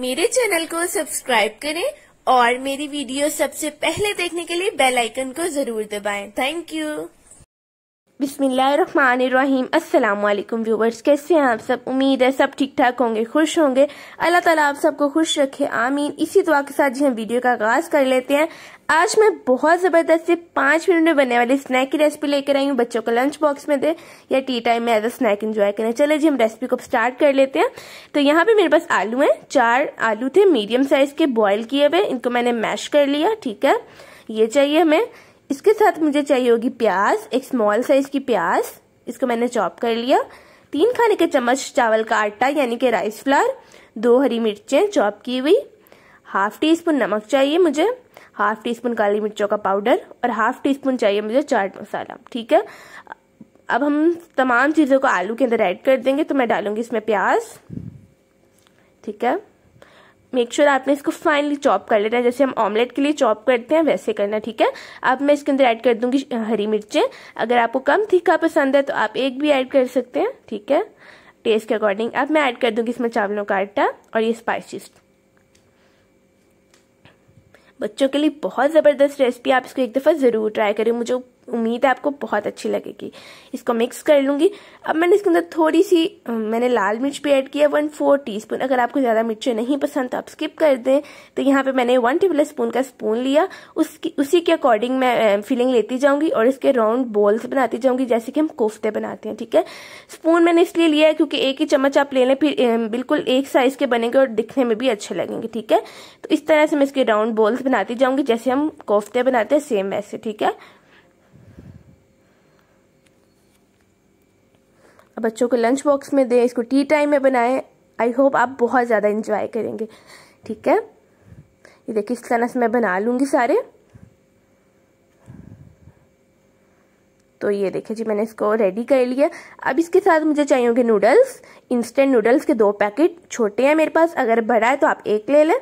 मेरे चैनल को सब्सक्राइब करें और मेरी वीडियो सबसे पहले देखने के लिए बेल आइकन को जरूर दबाएं थैंक यू बिसमीम अल्लाम व्यूवर्स कैसे हैं आप सब उम्मीद है सब ठीक ठाक होंगे खुश होंगे अल्लाह ताला आप सबको खुश रखे आमीन इसी दुआ के साथ जी हम वीडियो का आगाज़ कर लेते हैं आज मैं बहुत ज़बरदस्त से पांच मिनट में बनने वाली स्नैक की रेसिपी लेकर आई हूँ बच्चों को लंच बॉक्स में दे या टी टाइम में एज अ स्नैक इन्जॉय करें चले जी हम रेसिपी को स्टार्ट कर लेते हैं तो यहाँ पे मेरे पास आलू हैं चार आलू थे मीडियम साइज़ के बॉयल किए हुए इनको मैंने मैश कर लिया ठीक है ये चाहिए हमें इसके साथ मुझे चाहिए होगी प्याज एक स्मॉल साइज की प्याज इसको मैंने चॉप कर लिया तीन खाने के चम्मच चावल का आटा यानी कि राइस फ्लावर दो हरी मिर्चें चॉप की हुई हाफ टी स्पून नमक चाहिए मुझे हाफ टी स्पून काली मिर्चों का पाउडर और हाफ टी स्पून चाहिए मुझे चाट मसाला ठीक है अब हम तमाम चीज़ों को आलू के अंदर ऐड कर देंगे तो मैं डालूंगी इसमें प्याज ठीक है मेक श्योर sure आपने इसको फाइनली चॉप कर लेना है जैसे हम ऑमलेट के लिए चॉप करते हैं वैसे करना ठीक है अब मैं इसके अंदर ऐड कर दूंगी हरी मिर्चें अगर आपको कम तीखा पसंद है तो आप एक भी ऐड कर सकते हैं ठीक है टेस्ट के अकॉर्डिंग अब मैं ऐड कर दूंगी इसमें चावलों का आटा और ये स्पाइसिस बच्चों के लिए बहुत ज़बरदस्त रेसिपी आप इसको एक दफ़ा ज़रूर ट्राई करें मुझे उम्मीद है आपको बहुत अच्छी लगेगी इसको मिक्स कर लूंगी अब मैंने इसके अंदर थोड़ी सी मैंने लाल मिर्च भी ऐड किया वन फोर टी स्पून अगर आपको ज़्यादा मिर्चें नहीं पसंद तो आप स्किप कर दें तो यहाँ पे मैंने वन टेबल स्पून का स्पून लिया उसकी उसी के अकॉर्डिंग मैं फिलिंग लेती जाऊँगी और इसके राउंड बॉल्स बनाती जाऊँगी जैसे कि हम कोफ्ते बनाते हैं ठीक है स्पून मैंने इसलिए लिया है क्योंकि एक ही चम्मच आप ले लें फिर बिल्कुल एक साइज़ के बनेंगे और दिखने में भी अच्छे लगेंगे ठीक है तो इस तरह से मैं इसके राउंड बॉल्स बनाती जाऊँगी जैसे हम कोफ्ते बनाते हैं सेम वैसे ठीक है बच्चों को लंच बॉक्स में दें इसको टी टाइम में बनाएं आई होप आप बहुत ज़्यादा इंजॉय करेंगे ठीक है ये देखिए इस तरह से मैं बना लूँगी सारे तो ये देखिए जी मैंने इसको रेडी कर लिया अब इसके साथ मुझे चाहिए होंगे नूडल्स इंस्टेंट नूडल्स के दो पैकेट छोटे हैं मेरे पास अगर बड़ा है तो आप एक ले लें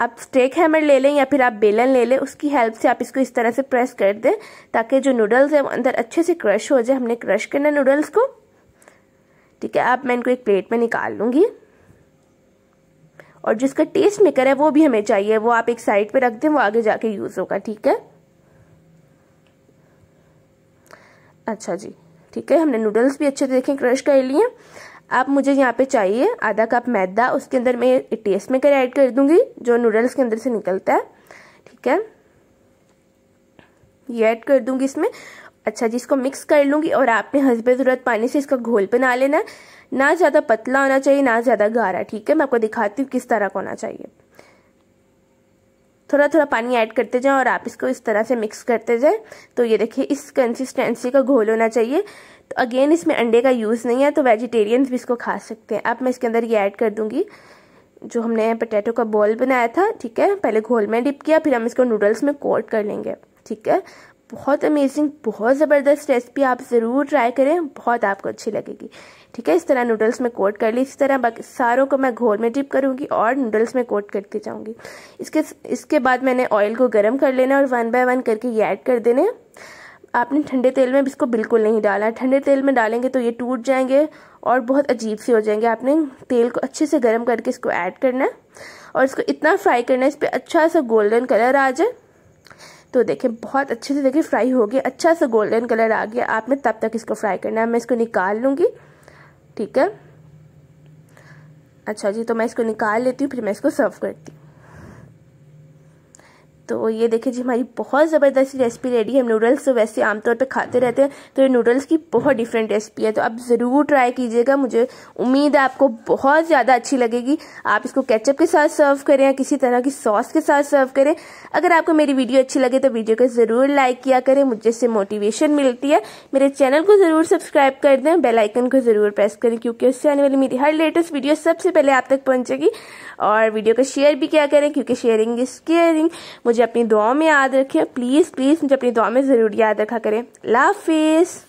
आप स्टेक हैमर ले लें या फिर आप बेलन ले लें उसकी हेल्प से आप इसको इस तरह से प्रेस कर दें ताकि जो नूडल्स हैं वो अंदर अच्छे से क्रश हो जाए हमने क्रश करना नूडल्स को ठीक है अब मैं इनको एक प्लेट में निकाल लूँगी और जिसका टेस्ट मेकर है वो भी हमें चाहिए वो आप एक साइड पे रख दें वो आगे जाके यूज़ होगा ठीक है अच्छा जी ठीक है हमने नूडल्स भी अच्छे से देखें क्रश कर लिए आप मुझे यहाँ पे चाहिए आधा कप मैदा उसके अंदर मैं टेस्ट मेकर ऐड कर दूंगी जो नूडल्स के अंदर से निकलता है ठीक है ये ऐड कर दूंगी इसमें अच्छा जी इसको मिक्स कर लूँगी और आपने हंसबे ज़रूरत पानी से इसका घोल बना लेना ना ज़्यादा पतला होना चाहिए ना ज़्यादा गाढ़ा ठीक है मैं आपको दिखाती हूँ किस तरह का होना चाहिए थोड़ा थोड़ा पानी ऐड करते जाएं और आप इसको इस तरह से मिक्स करते जाएं तो ये देखिए इस कंसिस्टेंसी का घोल होना चाहिए तो अगेन इसमें अंडे का यूज़ नहीं है तो वेजिटेरियंस भी इसको खा सकते हैं अब मैं इसके अंदर ये ऐड कर दूंगी जो हमने पटेटो का बॉल बनाया था ठीक है पहले घोल में डिप किया फिर हम इसको नूडल्स में कोट कर लेंगे ठीक है बहुत अमेजिंग बहुत ज़बरदस्त रेसिपी आप ज़रूर ट्राई करें बहुत आपको अच्छी लगेगी ठीक है इस तरह नूडल्स में कोट कर ली इसी तरह बाकी सारों को मैं घोल में डिप करूँगी और नूडल्स में कोट करती जाऊँगी इसके इसके बाद मैंने ऑयल को गर्म कर लेना और वन बाय वन करके ये ऐड कर देने आपने ठंडे तेल में इसको बिल्कुल नहीं डाला ठंडे तेल में डालेंगे तो ये टूट जाएंगे और बहुत अजीब से हो जाएंगे आपने तेल को अच्छे से गर्म करके इसको ऐड करना है और इसको इतना फ्राई करना है इस पर अच्छा सा गोल्डन कलर आ जाए तो देखें बहुत अच्छे से देखिए फ्राई हो गया अच्छा सा गोल्डन कलर आ गया आपने तब तक इसको फ्राई करना है मैं इसको निकाल लूँगी ठीक है अच्छा जी तो मैं इसको निकाल लेती हूँ फिर मैं इसको सर्व करती हूँ तो ये देखिए जी हमारी बहुत ज़बरदस्त रेसिपी रेडी है नूडल्स तो वैसे आमतौर पे खाते रहते हैं तो ये नूडल्स की बहुत डिफरेंट रेसिपी है तो आप ज़रूर ट्राई कीजिएगा मुझे उम्मीद है आपको बहुत ज़्यादा अच्छी लगेगी आप इसको केचप के साथ सर्व करें या किसी तरह की सॉस के साथ सर्व करें अगर आपको मेरी वीडियो अच्छी लगे तो वीडियो को ज़रूर लाइक किया करें मुझे इससे मोटिवेशन मिलती है मेरे चैनल को ज़रूर सब्सक्राइब कर दें बेलाइकन को ज़रूर प्रेस करें क्योंकि उससे आने वाली मेरी हर लेटेस्ट वीडियो सबसे पहले आप तक पहुँचेगी और वीडियो को शेयर भी किया करें क्योंकि शेयरिंग इज़ केयरिंग मुझे मुझे अपनी दुआओं में याद रखें प्लीज़ प्लीज़ मुझे अपनी दुआ में ज़रूर याद रखा करें लाफिज़